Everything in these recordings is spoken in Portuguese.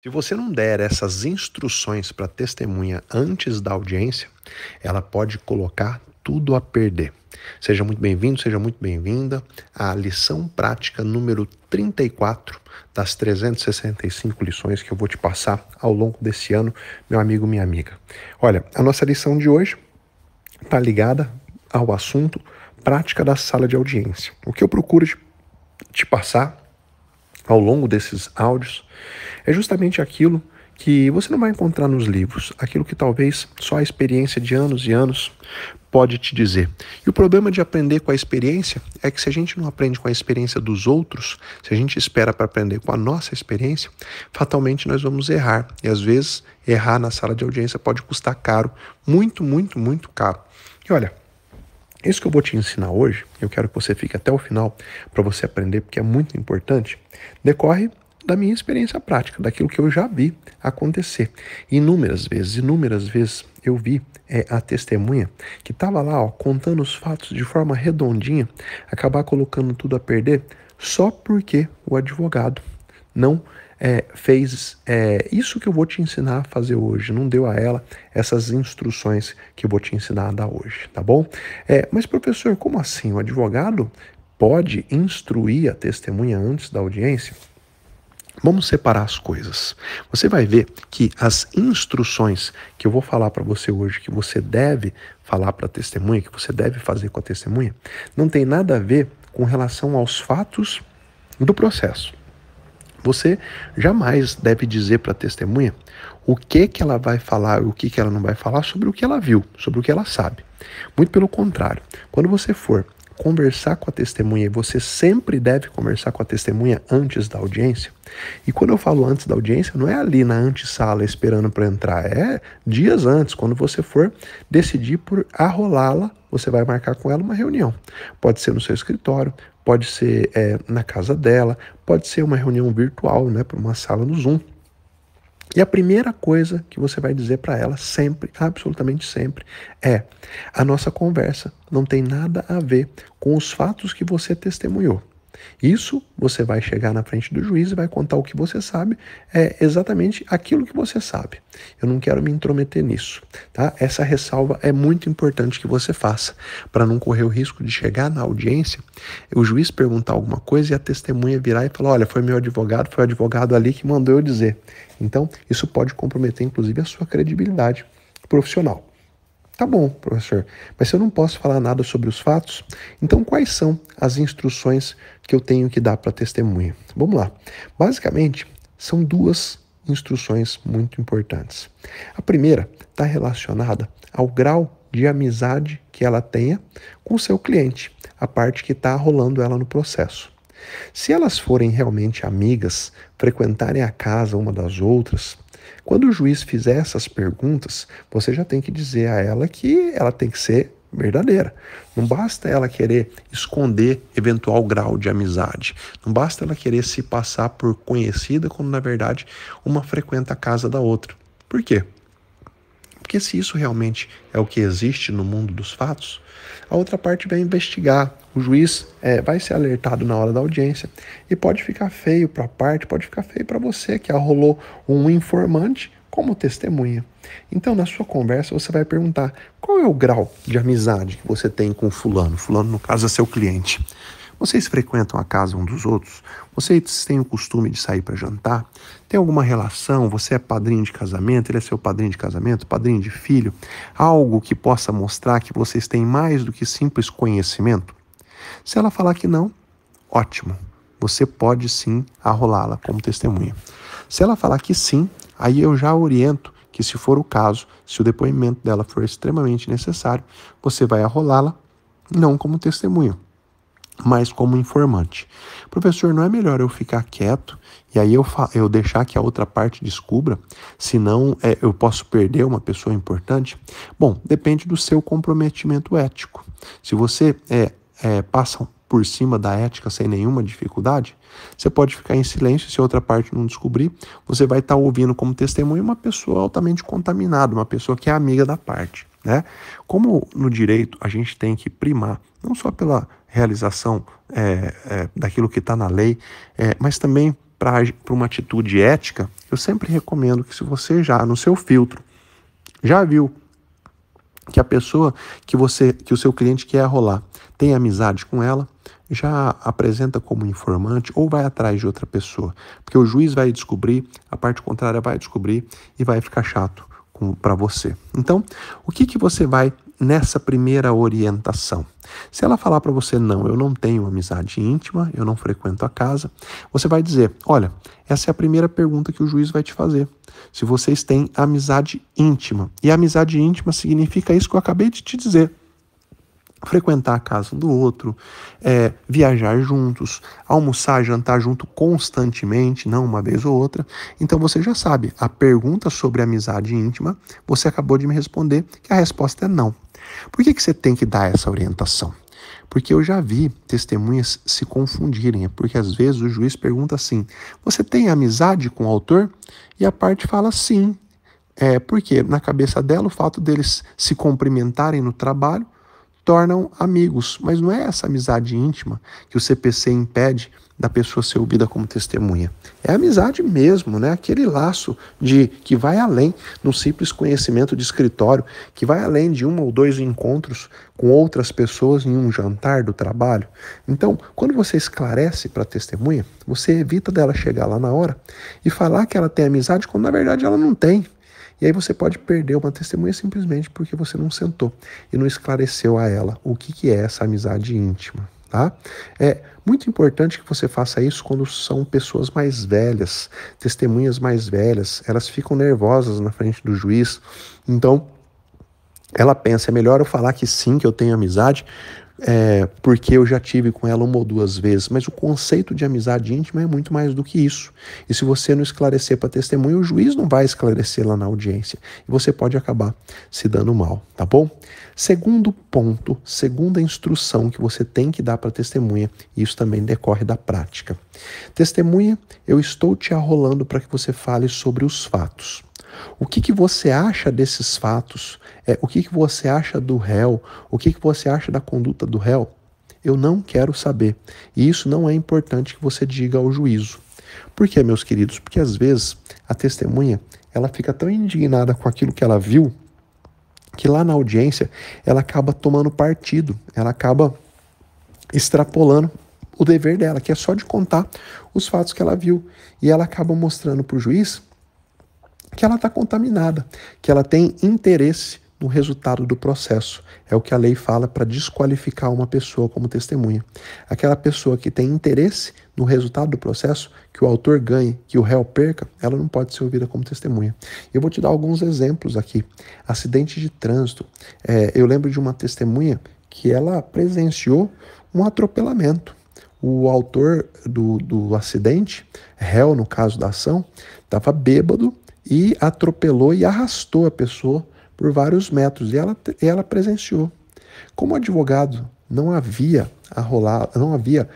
Se você não der essas instruções para a testemunha antes da audiência, ela pode colocar tudo a perder. Seja muito bem-vindo, seja muito bem-vinda à lição prática número 34 das 365 lições que eu vou te passar ao longo desse ano, meu amigo, minha amiga. Olha, a nossa lição de hoje está ligada ao assunto prática da sala de audiência. O que eu procuro te passar ao longo desses áudios é justamente aquilo que você não vai encontrar nos livros, aquilo que talvez só a experiência de anos e anos pode te dizer. E o problema de aprender com a experiência é que se a gente não aprende com a experiência dos outros, se a gente espera para aprender com a nossa experiência, fatalmente nós vamos errar. E às vezes errar na sala de audiência pode custar caro, muito, muito, muito caro. E olha, isso que eu vou te ensinar hoje, eu quero que você fique até o final para você aprender, porque é muito importante, decorre da minha experiência prática, daquilo que eu já vi acontecer. Inúmeras vezes, inúmeras vezes eu vi é, a testemunha que estava lá ó, contando os fatos de forma redondinha, acabar colocando tudo a perder só porque o advogado não é, fez é, isso que eu vou te ensinar a fazer hoje, não deu a ela essas instruções que eu vou te ensinar a dar hoje, tá bom? É, mas, professor, como assim? O advogado pode instruir a testemunha antes da audiência? Vamos separar as coisas. Você vai ver que as instruções que eu vou falar para você hoje, que você deve falar para a testemunha, que você deve fazer com a testemunha, não tem nada a ver com relação aos fatos do processo. Você jamais deve dizer para a testemunha o que que ela vai falar, o que que ela não vai falar sobre o que ela viu, sobre o que ela sabe. Muito pelo contrário, quando você for conversar com a testemunha, e você sempre deve conversar com a testemunha antes da audiência. E quando eu falo antes da audiência, não é ali na antessala esperando para entrar, é dias antes, quando você for decidir por arrolá-la você vai marcar com ela uma reunião. Pode ser no seu escritório, pode ser é, na casa dela, pode ser uma reunião virtual, né, para uma sala no Zoom. E a primeira coisa que você vai dizer para ela sempre, absolutamente sempre, é: a nossa conversa não tem nada a ver com os fatos que você testemunhou. Isso você vai chegar na frente do juiz e vai contar o que você sabe, é exatamente aquilo que você sabe. Eu não quero me intrometer nisso, tá? Essa ressalva é muito importante que você faça, para não correr o risco de chegar na audiência, o juiz perguntar alguma coisa e a testemunha virar e falar: "Olha, foi meu advogado, foi o advogado ali que mandou eu dizer". Então, isso pode comprometer inclusive a sua credibilidade profissional. Tá bom, professor, mas se eu não posso falar nada sobre os fatos, então quais são as instruções que eu tenho que dar para a testemunha? Vamos lá. Basicamente, são duas instruções muito importantes. A primeira está relacionada ao grau de amizade que ela tenha com seu cliente, a parte que está rolando ela no processo. Se elas forem realmente amigas, frequentarem a casa uma das outras, quando o juiz fizer essas perguntas, você já tem que dizer a ela que ela tem que ser verdadeira. Não basta ela querer esconder eventual grau de amizade. Não basta ela querer se passar por conhecida quando na verdade uma frequenta a casa da outra. Por quê? Porque se isso realmente é o que existe no mundo dos fatos, a outra parte vai investigar. O juiz é, vai ser alertado na hora da audiência e pode ficar feio para a parte, pode ficar feio para você que arrolou um informante como testemunha. Então, na sua conversa, você vai perguntar qual é o grau de amizade que você tem com fulano. Fulano, no caso, é seu cliente. Vocês frequentam a casa um dos outros? Vocês têm o costume de sair para jantar? Tem alguma relação? Você é padrinho de casamento? Ele é seu padrinho de casamento? Padrinho de filho? Algo que possa mostrar que vocês têm mais do que simples conhecimento? Se ela falar que não, ótimo. Você pode sim arrolá-la como testemunha. Se ela falar que sim, aí eu já oriento que, se for o caso, se o depoimento dela for extremamente necessário, você vai arrolá-la não como testemunha mas como informante. Professor, não é melhor eu ficar quieto e aí eu, eu deixar que a outra parte descubra, senão é, eu posso perder uma pessoa importante? Bom, depende do seu comprometimento ético. Se você é, é, passa por cima da ética sem nenhuma dificuldade, você pode ficar em silêncio se outra parte não descobrir. Você vai estar tá ouvindo como testemunho uma pessoa altamente contaminada, uma pessoa que é amiga da parte. Né? Como no direito a gente tem que primar não só pela realização é, é, daquilo que está na lei, é, mas também para uma atitude ética, eu sempre recomendo que se você já no seu filtro já viu que a pessoa que você que o seu cliente quer rolar tem amizade com ela, já apresenta como informante ou vai atrás de outra pessoa, porque o juiz vai descobrir, a parte contrária vai descobrir e vai ficar chato para você. Então, o que que você vai nessa primeira orientação. Se ela falar para você, não, eu não tenho amizade íntima, eu não frequento a casa, você vai dizer: olha, essa é a primeira pergunta que o juiz vai te fazer. Se vocês têm amizade íntima. E amizade íntima significa isso que eu acabei de te dizer frequentar a casa do outro, é, viajar juntos, almoçar, jantar junto constantemente, não uma vez ou outra. Então você já sabe, a pergunta sobre amizade íntima, você acabou de me responder que a resposta é não. Por que, que você tem que dar essa orientação? Porque eu já vi testemunhas se confundirem, é porque às vezes o juiz pergunta assim: você tem amizade com o autor? E a parte fala sim. É porque na cabeça dela o fato deles se cumprimentarem no trabalho tornam amigos, mas não é essa amizade íntima que o CPC impede da pessoa ser ouvida como testemunha. É amizade mesmo, né? Aquele laço de que vai além do simples conhecimento de escritório, que vai além de um ou dois encontros com outras pessoas em um jantar do trabalho. Então, quando você esclarece para a testemunha, você evita dela chegar lá na hora e falar que ela tem amizade quando na verdade ela não tem. E aí você pode perder uma testemunha simplesmente porque você não sentou e não esclareceu a ela o que, que é essa amizade íntima. Tá? É muito importante que você faça isso quando são pessoas mais velhas, testemunhas mais velhas. Elas ficam nervosas na frente do juiz. Então, ela pensa: é melhor eu falar que sim, que eu tenho amizade, é, porque eu já tive com ela uma ou duas vezes, mas o conceito de amizade íntima é muito mais do que isso. E se você não esclarecer para testemunha, o juiz não vai esclarecer lá na audiência. E você pode acabar se dando mal, tá bom? Segundo ponto, segunda instrução que você tem que dar para testemunha, e isso também decorre da prática. Testemunha, eu estou te arrolando para que você fale sobre os fatos. O que, que você acha desses fatos? É, o que, que você acha do réu? O que, que você acha da conduta do réu? Eu não quero saber. E isso não é importante que você diga ao juízo. Por quê, meus queridos? Porque às vezes a testemunha ela fica tão indignada com aquilo que ela viu que lá na audiência ela acaba tomando partido, ela acaba extrapolando o dever dela, que é só de contar os fatos que ela viu. E ela acaba mostrando para o juiz que ela está contaminada, que ela tem interesse no resultado do processo. É o que a lei fala para desqualificar uma pessoa como testemunha. Aquela pessoa que tem interesse no resultado do processo, que o autor ganhe, que o réu perca, ela não pode ser ouvida como testemunha. Eu vou te dar alguns exemplos aqui. Acidente de trânsito. É, eu lembro de uma testemunha que ela presenciou um atropelamento. O autor do, do acidente, réu no caso da ação, estava bêbado e atropelou e arrastou a pessoa por vários metros. E ela, ela presenciou. Como advogado, não havia a não havia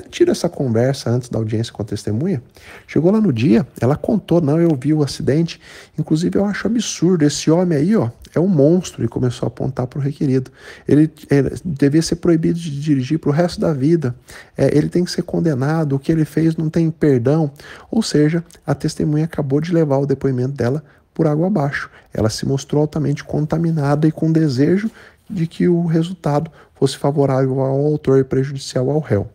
tira essa conversa antes da audiência com a testemunha. Chegou lá no dia, ela contou, não, eu vi o acidente. Inclusive, eu acho absurdo. Esse homem aí, ó, é um monstro. E começou a apontar para o requerido. Ele, ele, devia ser proibido de dirigir para o resto da vida. É, ele tem que ser condenado. O que ele fez não tem perdão. Ou seja, a testemunha acabou de levar o depoimento dela por água abaixo. Ela se mostrou altamente contaminada e com desejo de que o resultado fosse favorável ao autor e prejudicial ao réu.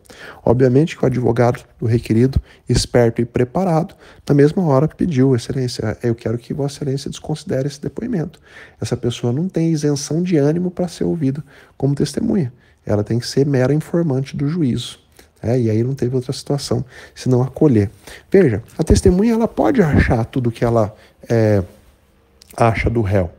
Obviamente que o advogado do requerido, esperto e preparado, na mesma hora pediu, excelência, eu quero que vossa excelência desconsidere esse depoimento. Essa pessoa não tem isenção de ânimo para ser ouvida como testemunha. Ela tem que ser mera informante do juízo. É, e aí não teve outra situação senão acolher. Veja, a testemunha ela pode achar tudo o que ela é, acha do réu,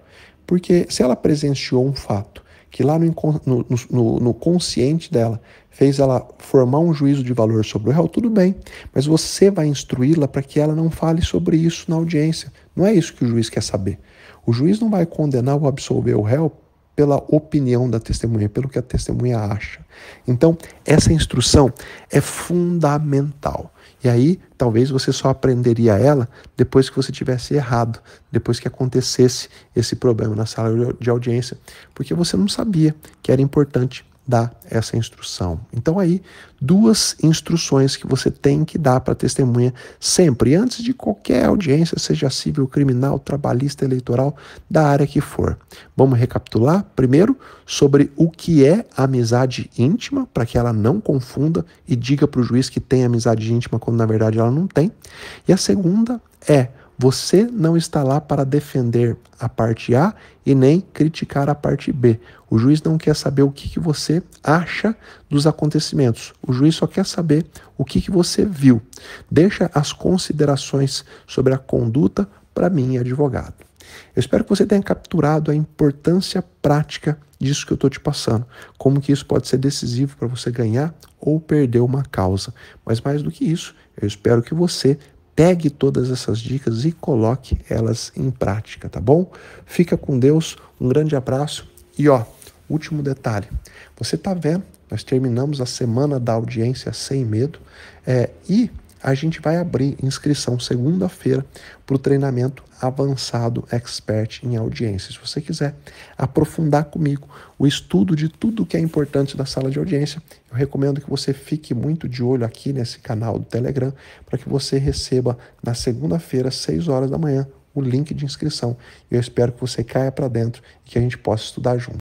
porque se ela presenciou um fato que lá no, no, no, no consciente dela fez ela formar um juízo de valor sobre o réu, tudo bem, mas você vai instruí-la para que ela não fale sobre isso na audiência. Não é isso que o juiz quer saber. O juiz não vai condenar ou absolver o réu pela opinião da testemunha, pelo que a testemunha acha. Então, essa instrução é fundamental. E aí, talvez você só aprenderia ela depois que você tivesse errado, depois que acontecesse esse problema na sala de audiência, porque você não sabia que era importante dá essa instrução. Então, aí, duas instruções que você tem que dar para a testemunha sempre, antes de qualquer audiência, seja civil, criminal, trabalhista, eleitoral, da área que for. Vamos recapitular? Primeiro, sobre o que é amizade íntima, para que ela não confunda e diga para o juiz que tem amizade íntima quando na verdade ela não tem. E a segunda é você não está lá para defender a parte A e nem criticar a parte B. O juiz não quer saber o que, que você acha dos acontecimentos. O juiz só quer saber o que, que você viu. Deixa as considerações sobre a conduta para mim, advogado. Eu espero que você tenha capturado a importância prática disso que eu estou te passando, como que isso pode ser decisivo para você ganhar ou perder uma causa. Mas mais do que isso, eu espero que você Pegue todas essas dicas e coloque elas em prática, tá bom? Fica com Deus, um grande abraço e ó, último detalhe. Você tá vendo? Nós terminamos a semana da audiência sem medo é, e a gente vai abrir inscrição segunda-feira para o treinamento avançado expert em audiência. Se você quiser aprofundar comigo o estudo de tudo que é importante da sala de audiência, eu recomendo que você fique muito de olho aqui nesse canal do Telegram para que você receba na segunda-feira, 6 horas da manhã, o link de inscrição. Eu espero que você caia para dentro e que a gente possa estudar junto.